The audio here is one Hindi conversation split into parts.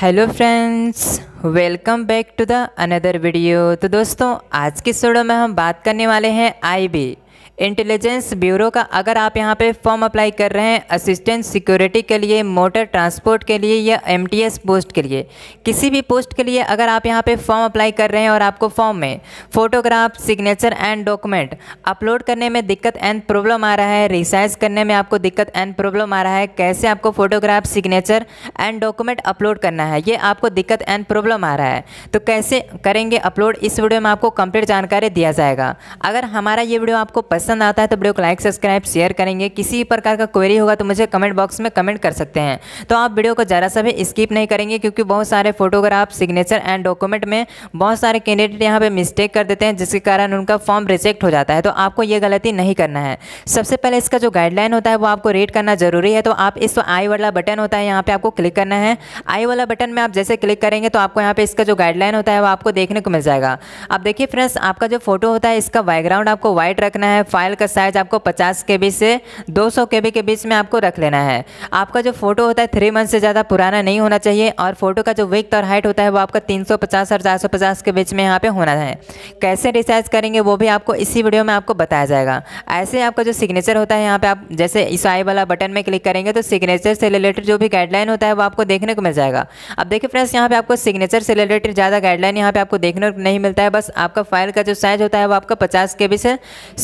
hello friends welcome back to the another video तो दोस्तों आज की सोडो में हम बात करने वाले हैं आईबी इंटेलिजेंस ब्यूरो का अगर आप यहाँ पे फॉर्म अप्लाई कर रहे हैं असिस्टेंट सिक्योरिटी के लिए मोटर ट्रांसपोर्ट के लिए या एमटीएस पोस्ट के लिए किसी भी पोस्ट के लिए अगर आप यहाँ पे फॉर्म अप्लाई कर रहे हैं और आपको फॉर्म में photograph signature and document upload करने में दिक्कत एंड प्रॉब्लम आ रहा है रिसाइज करने में आपको दिक्कत एंड प्रॉब्लम आ रहा है कैसे आपको photograph signature and document upload करना है ये आपको दिक्कत एंड प्रॉब्लम आ रहा है तो कैसे करेंगे अपलोड इस वीडियो में आपको कंप्लीट जानकारी दिया जाएगा अगर हमारा ये वीडियो आपको पसंद पसंद आता है तो वीडियो को लाइक सब्सक्राइब शेयर करेंगे किसी प्रकार का क्वेरी होगा तो मुझे कमेंट बॉक्स में कमेंट कर सकते हैं तो आप वीडियो को ज़रा सा भी स्किप नहीं करेंगे क्योंकि बहुत सारे फोटोग्राफ सिग्नेचर एंड डॉक्यूमेंट में बहुत सारे कैंडिडेट यहाँ पर मिस्टेक कर देते हैं जिसके कारण उनका फॉर्म रिजेक्ट हो जाता है तो आपको ये गलती नहीं करना है सबसे पहले इसका जो गाइडलाइन होता है वो आपको रीड करना जरूरी है तो आप इस आई वाला बटन होता है यहाँ पर आपको क्लिक करना है आई वाला बटन में आप जैसे क्लिक करेंगे तो आपको यहाँ पर इसका जो गाइडलाइन होता है वो आपको देखने को मिल जाएगा अब देखिए फ्रेंड्स आपका जो फोटो होता है इसका बैकग्राउंड आपको व्हाइट रखना है फाइल का साइज आपको 50 के बी से 200 के बी के बीच में आपको रख लेना है आपका जो फोटो होता है थ्री मंथ से ज़्यादा पुराना नहीं होना चाहिए और फोटो का जो विक्थ और हाइट होता है वो आपका 350 और 450 के बीच में यहाँ पे होना है कैसे रिसाइज करेंगे वो भी आपको इसी वीडियो में आपको बताया जाएगा ऐसे आपका जो सिग्नेचर होता है यहाँ पर आप जैसे इस आई वाला बटन में क्लिक करेंगे तो सिग्नेचर से रिलेटेड जो भी गाइडलाइन होता है वो आपको देखने को मिल जाएगा अब देखिए फ्रेंड्स यहाँ पर आपको सिग्नेचर से रिलेटेड ज़्यादा गाइडलाइन यहाँ पे आपको देखने को नहीं मिलता है बस आपका फाइल का जो साइज होता है वो आपका पचास के बी से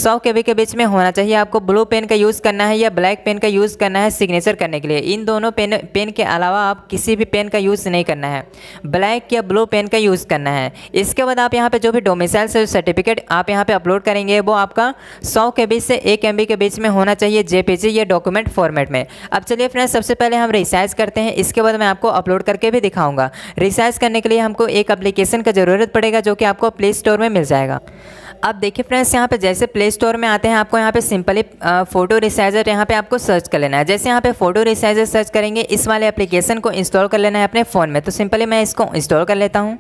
सौ के के बीच में होना चाहिए आपको ब्लू पेन का यूज़ करना है या ब्लैक पेन का यूज़ करना है सिग्नेचर करने के लिए इन दोनों पेन पेन के अलावा आप किसी भी पेन का यूज़ नहीं करना है ब्लैक या ब्लू पेन का यूज़ करना है इसके बाद आप यहाँ पर जो भी डोमिसाइल से सर्टिफिकेट आप यहाँ पर अपलोड करेंगे वो आपका सौ के बीच से एक एम के बीच में होना चाहिए जे या डॉक्यूमेंट फॉर्मेट में अब चलिए फ्रेंड्स सबसे पहले हम रिसाइज करते हैं इसके बाद मैं आपको अपलोड करके भी दिखाऊंगा रिसाइज करने के लिए हमको एक एप्लीकेशन का ज़रूरत पड़ेगा जो कि आपको प्ले स्टोर में मिल जाएगा अब देखिए फ्रेंड्स यहाँ पे जैसे प्ले स्टोर में आते हैं आपको यहाँ पे सिंपली फोटो रिसाइजर यहाँ पे आपको सर्च कर लेना है जैसे यहाँ पे फोटो रिसाइजर सर्च करेंगे इस वाले एप्लीकेशन को इंस्टॉल कर लेना है अपने फ़ोन में तो सिंपली मैं इसको इंस्टॉल कर लेता हूँ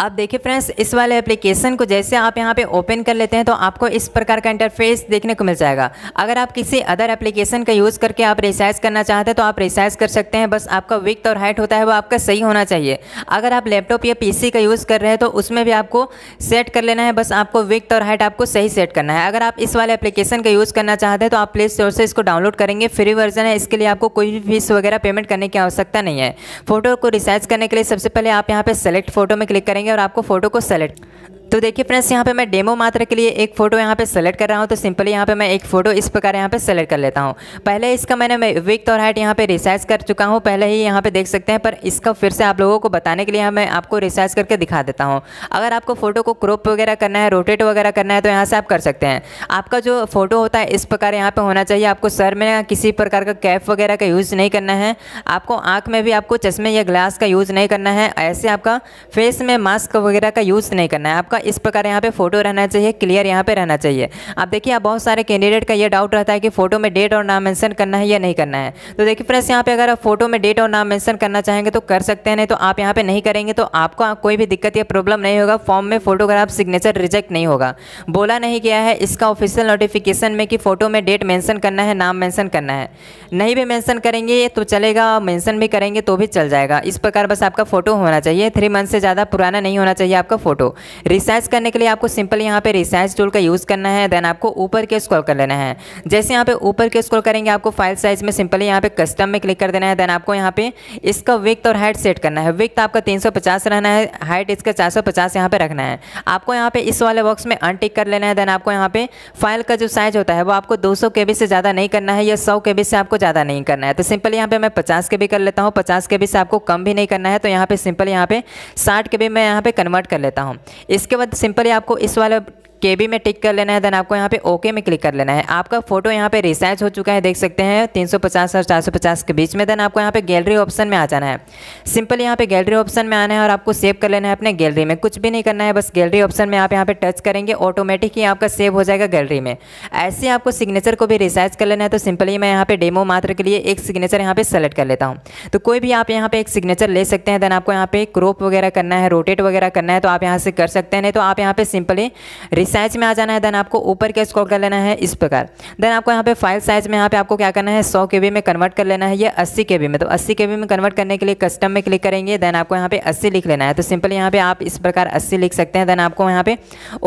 अब देखिए फ्रेंड्स इस वाले एप्लीकेशन को जैसे आप यहाँ पे ओपन कर लेते हैं तो आपको इस प्रकार का इंटरफेस देखने को मिल जाएगा अगर आप किसी अदर एप्लीकेशन का यूज़ करके आप रिसाइज करना चाहते हैं तो आप रिसाइज कर सकते हैं बस आपका विक्थ और हाइट होता है वो आपका सही होना चाहिए अगर आप लैपटॉप या पी का यूज़ कर रहे हैं तो उसमें भी आपको सेट कर लेना है बस आपको विक्थ और हाइट आपको सही सेट करना है अगर आप इस वाले एप्लीकेशन का यूज़ करना चाहते हैं तो आप प्ले स्टोर से इसको डाउनलोड करेंगे फ्री वर्जन है इसके लिए आपको कोई भी फीस वगैरह पेमेंट करने की आवश्यकता नहीं है फोटो को रिसाइज करने के लिए सबसे पहले आप यहाँ पर सेलेक्ट फोटो में क्लिक करेंगे करेंगे और आपको फ़ोटो को सेलेक्ट तो देखिए फ्रेंड्स यहाँ पे मैं डेमो मात्र के लिए एक फ़ोटो यहाँ पे सेलेक्ट कर रहा हूँ तो सिंपली यहाँ पे मैं एक फ़ोटो इस प्रकार यहाँ पे सेलेक्ट कर लेता हूँ पहले इसका मैंने विक्थ और हाइट यहाँ पे रिसाइज कर चुका हूँ पहले ही यहाँ पे देख सकते हैं पर इसका फिर से आप लोगों को बताने के लिए मैं आपको रिसाइज करके दिखा देता हूँ अगर आपको फ़ोटो को क्रोप वगैरह करना है रोटेट वगैरह करना है तो यहाँ से आप कर सकते हैं आपका जो फ़ोटो होता है इस प्रकार यहाँ पर होना चाहिए आपको सर में किसी प्रकार का कैप वगैरह का यूज़ नहीं करना है आपको आँख में भी आपको चश्मे या ग्लास का यूज़ नहीं करना है ऐसे आपका फेस में मास्क वगैरह का यूज़ नहीं करना है आपका इस प्रकार यहाँ पे फोटो रहना चाहिए क्लियर यहाँ पे रहना चाहिए आप देखिए आप बहुत सारे कैंडिडेट का ये डाउट रहता है कि फोटो में डेट और नाम मेंशन करना है या नहीं करना है तो देखिए फ्रेंड्स यहाँ पे अगर आप फोटो में डेट और नाम मेंशन करना चाहेंगे तो कर सकते हैं नहीं तो आप यहाँ पे नहीं करेंगे तो आपको कोई भी दिक्कत या प्रॉब्लम नहीं होगा फॉर्म में फोटोग्राफ सिग्नेचर रिजेक्ट नहीं होगा बोला नहीं गया है इसका ऑफिशियल नोटिफिकेशन में कि फ़ोटो में डेट मेंशन करना है नाम मेंशन करना है नहीं भी मेंशन करेंगे तो चलेगा मेंशन भी करेंगे तो भी चल जाएगा इस प्रकार बस आपका फ़ोटो होना चाहिए थ्री मंथ से ज़्यादा पुराना नहीं होना चाहिए आपका फ़ोटो रिसेंट रिसाइज करने के लिए आपको सिंपल यहाँ पे रिसाइज टूल का यूज़ करना है देन आपको ऊपर के स्क्रॉल कर लेना है जैसे यहाँ पे ऊपर के स्क्रॉल करेंगे आपको फाइल साइज में सिंपली यहाँ पे कस्टम में क्लिक कर देना है देन आपको यहाँ पे इसका विक्थ और हाइट सेट करना है विक्थ आपका 350 रहना है हाइट इसका 450 यहाँ पे रखना है आपको यहाँ पे इस वाले बॉक्स में अनटिक कर लेना है देन आपको यहाँ पे फाइल का जो साइज होता है वो आपको दो सौ से ज़्यादा नहीं करना है या सौ के से आपको ज़्यादा नहीं करना है तो सिंपल यहाँ पे मैं पचास के कर लेता हूँ पचास के से आपको कम भी नहीं करना है तो यहाँ पे सिंपल यहाँ पे साठ के मैं यहाँ पे कन्वर्ट कर लेता हूँ इसके बाद सिंपली आपको इस वाला के बी में टिक कर लेना है देन आपको यहाँ पे ओके में क्लिक कर लेना है आपका फोटो यहाँ पे रिसाइज हो चुका है देख सकते हैं 350 और 450 के बीच में देन आपको यहाँ पे गैलरी ऑप्शन में आ जाना है सिंपल यहाँ पे गैलरी ऑप्शन में आना है और आपको सेव कर लेना है अपने गैलरी में कुछ भी नहीं करना है बस गैलरी ऑप्शन में आप यहाँ पे टच करेंगे ऑटोमेटिक ही आपका सेव हो जाएगा गैलरी में ऐसे आपको सिग्नेचर को भी रिसाइज कर लेना है तो सिंपली मैं यहाँ पे डेमो मात्र के लिए एक सिग्नेचर यहाँ पे सेलेक्ट कर लेता हूँ तो कोई भी आप यहाँ पे एक सिग्नेचर ले सकते हैं देन आपको यहाँ पे क्रोप वगैरह करना है रोटेट वगैरह करना है तो आप यहाँ से कर सकते हैं नहीं तो आप यहाँ पे सिंपली साइज में आ जाना है देन आपको ऊपर के स्क्रॉल कर लेना है इस प्रकार देन आपको यहाँ पे फाइल साइज में यहाँ पे आपको क्या करना है सौ के में कन्वर्ट कर लेना है ये अस्सी के में तो अस्सी के में कन्वर्ट करने के लिए कस्टम में क्लिक करेंगे देन आपको यहाँ पे अस्सी लिख लेना है तो सिंपल यहाँ पे आप इस प्रकार अस्सी लिख सकते हैं देन आपको यहाँ पे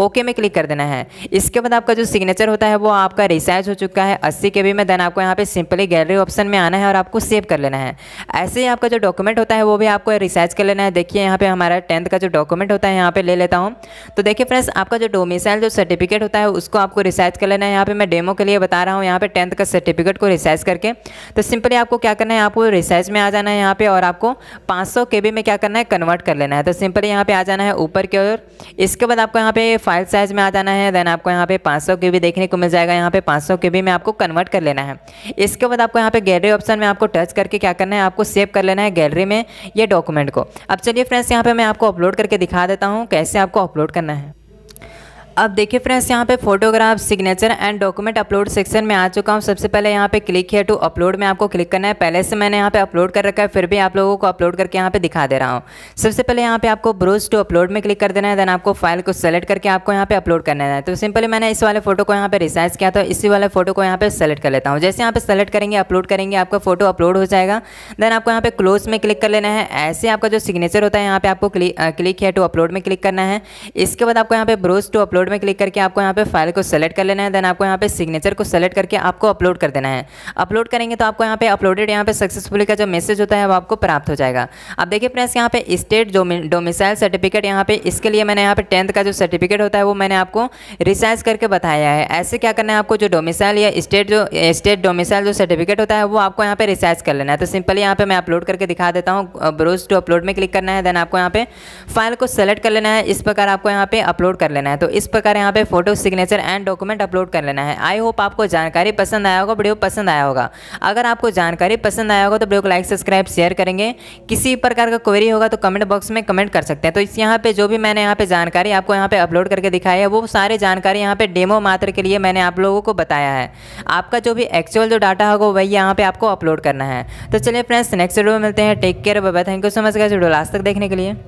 ओके में क्लिक कर देना है इसके बाद आपका जो सिग्नेचर होता है वो आपका रिसाइज हो चुका है अस्सी के में देन आपको यहाँ पे सिंपली गैलरी ऑप्शन में आना है और आपको सेव कर लेना है ऐसे ही आपका जो डॉक्यूमेंट होता है वो भी आपको रिसाइज कर लेना है देखिए यहाँ पे हमारा टेंथ का जो डॉक्यूमेंट होता है यहाँ पे ले लेता हूँ तो देखिए फ्रेंड्स आपका जो डोमिसाइल फाइनल जो सर्टिफिकेट होता है उसको आपको रिसाइज कर लेना है यहाँ पे मैं डेमो के लिए बता रहा हूँ यहाँ पे टेंथ का सर्टिफिकेट को रिसाइज करके तो सिंपली आपको क्या करना है आपको रिसाइज में आ जाना है यहाँ पे और आपको 500 सौ में क्या करना है कन्वर्ट कर लेना है तो सिंपली यहाँ पे आ जाना है ऊपर की ओर इसके बाद आपको यहाँ पे फाइल साइज में आ जाना है देन आपको यहाँ पे पाँच सौ देखने को मिल जाएगा यहाँ पे पाँच सौ में आपको कन्वर्ट कर लेना है इसके बाद आपको यहाँ पे गैलरी ऑप्शन में आपको टच करके क्या करना है आपको सेव कर लेना है गैलरी में ये डॉक्यूमेंट को अब चलिए फ्रेंड्स यहाँ पे मैं आपको अपलोड करके दिखा देता हूँ कैसे आपको अपलोड करना है अब देखिए फ्रेंड्स यहाँ पे photograph signature and document upload section में आ चुका हूँ सबसे पहले यहाँ पे क्लिक है टू अपलोड में आपको क्लिक करना है पहले से मैंने यहाँ पे अपलोड कर रखा है फिर भी आप लोगों को अपलोड करके यहाँ पे दिखा दे रहा हूँ सबसे पहले यहाँ पे आपको ब्रोज टू अपलोड में क्लिक कर देना है देन आपको फाइल को सेलेक्ट करके आपको यहाँ पे अपलोड करना है तो सिंपली मैंने इस वाले फोटो को यहाँ पे रिसाइज किया था इसी वाले फोटो को यहाँ पे सेलेक्ट कर लेता हूँ जैसे यहाँ पे सेलेक्ट करेंगे अपलोड करेंगे आपका फोटो अपलोड हो जाएगा देन आपको यहाँ पे क्लोज में क्लिक कर लेना है ऐसे आपका जो सिग्नेचर होता है यहाँ पे आपको क्लिक है टू अपलोड में क्लिक करना है इसके बाद आपको यहाँ पे ब्रोज टू अपलोड अपलोड में क्लिक करके आपको यहाँ पे फाइल को सेलेक्ट कर लेना है देन आपको यहाँ पे सिग्नेचर को सेलेक्ट करके आपको अपलोड कर देना है अपलोड करेंगे तो आपको यहाँ पे अपलोडेड यहाँ पे सक्सेसफुली का जो मैसेज होता है वो आपको प्राप्त हो जाएगा अब देखिए फ्रेंड्स यहाँ पे स्टेट डोमिसाइल सर्टिफिकेट यहाँ पे इसके लिए मैंने यहाँ पे टेंथ का जो सर्टिफिकेट होता है वो मैंने आपको रिसाइज करके बताया है ऐसे क्या करना है आपको जो डोमिसाइल या स्टेट जो स्टेट डोमिसाइल जो सर्टिफिकेट होता है वो आपको यहाँ पे रिसाइज कर लेना है तो सिंपली यहाँ पे मैं अपलोड करके दिखा देता हूँ ब्रोज टू अपलोड में क्लिक करना है देन आपको यहाँ पे फाइल को सेलेक्ट कर लेना है इस प्रकार आपको यहाँ पे अपलोड कर लेना है तो इस प्रकार यहाँ पे photo signature and document upload कर लेना है आई होप आपको जानकारी पसंद आया होगा वीडियो पसंद आया होगा अगर आपको जानकारी पसंद आया होगा तो वीडियो को लाइक सब्सक्राइब शेयर करेंगे किसी प्रकार का क्वेरी होगा तो कमेंट बॉक्स में कमेंट कर सकते हैं तो इस यहाँ पे जो भी मैंने यहाँ पे जानकारी आपको यहाँ पे अपलोड करके दिखाई है वो सारी जानकारी यहाँ पे डेमो मात्र के लिए मैंने आप लोगों को बताया है आपका जो भी एक्चुअल जो डाटा होगा वही यहाँ पे आपको अपलोड करना है तो चलिए फ्रेंड्स नेक्स्ट वीडियो में मिलते हैं take care bye thank you so much guys video last तक देखने के लिए